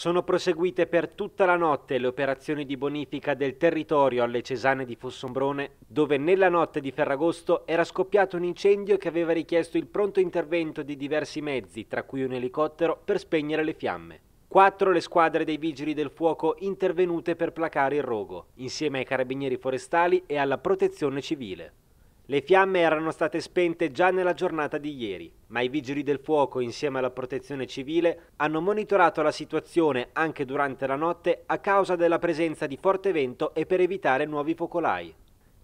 Sono proseguite per tutta la notte le operazioni di bonifica del territorio alle Cesane di Fossombrone, dove nella notte di Ferragosto era scoppiato un incendio che aveva richiesto il pronto intervento di diversi mezzi, tra cui un elicottero, per spegnere le fiamme. Quattro le squadre dei vigili del fuoco intervenute per placare il rogo, insieme ai carabinieri forestali e alla protezione civile. Le fiamme erano state spente già nella giornata di ieri, ma i vigili del fuoco insieme alla protezione civile hanno monitorato la situazione anche durante la notte a causa della presenza di forte vento e per evitare nuovi focolai.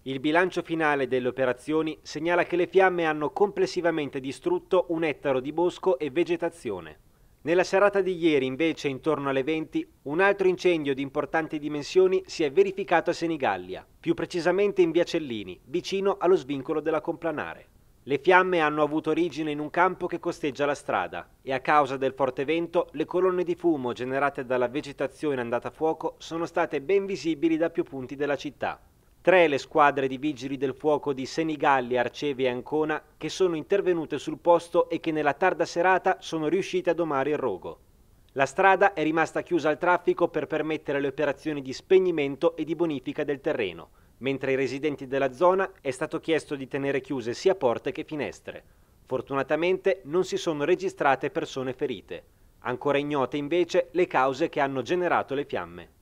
Il bilancio finale delle operazioni segnala che le fiamme hanno complessivamente distrutto un ettaro di bosco e vegetazione. Nella serata di ieri, invece, intorno alle 20, un altro incendio di importanti dimensioni si è verificato a Senigallia, più precisamente in via Cellini, vicino allo svincolo della Complanare. Le fiamme hanno avuto origine in un campo che costeggia la strada e a causa del forte vento le colonne di fumo generate dalla vegetazione andata a fuoco sono state ben visibili da più punti della città. Tre le squadre di vigili del fuoco di Senigalli, Arcevi e Ancona che sono intervenute sul posto e che nella tarda serata sono riuscite a domare il rogo. La strada è rimasta chiusa al traffico per permettere le operazioni di spegnimento e di bonifica del terreno, mentre ai residenti della zona è stato chiesto di tenere chiuse sia porte che finestre. Fortunatamente non si sono registrate persone ferite. Ancora ignote invece le cause che hanno generato le fiamme.